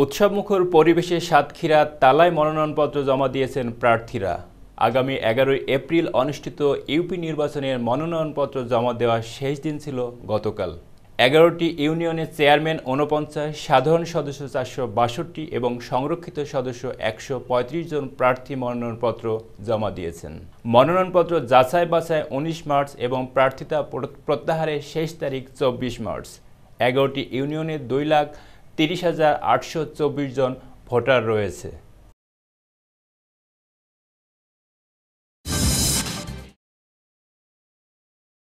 উৎসবমুখর পরিবেশে সাতক্ষীরা তালায় মনোনয়নপত্র জমা দিয়েছেন প্রার্থীরা আগামী এগারোই এপ্রিল অনুষ্ঠিত ইউপি নির্বাচনের মনোনয়নপত্র জমা দেওয়ার শেষ দিন ছিল গতকাল এগারোটি ইউনিয়নের চেয়ারম্যান ঊনপঞ্চাশ সাধারণ সদস্য চারশো বাষট্টি এবং সংরক্ষিত সদস্য একশো পঁয়ত্রিশ জন প্রার্থী মনোনয়নপত্র জমা দিয়েছেন মনোনয়নপত্র যাচাই বাছাই উনিশ মার্চ এবং প্রার্থিতা প্রত্যাহারের শেষ তারিখ চব্বিশ মার্চ এগারোটি ইউনিয়নের দুই লাখ তিরিশ হাজার আটশো চব্বিশ জন ভোটার রয়েছে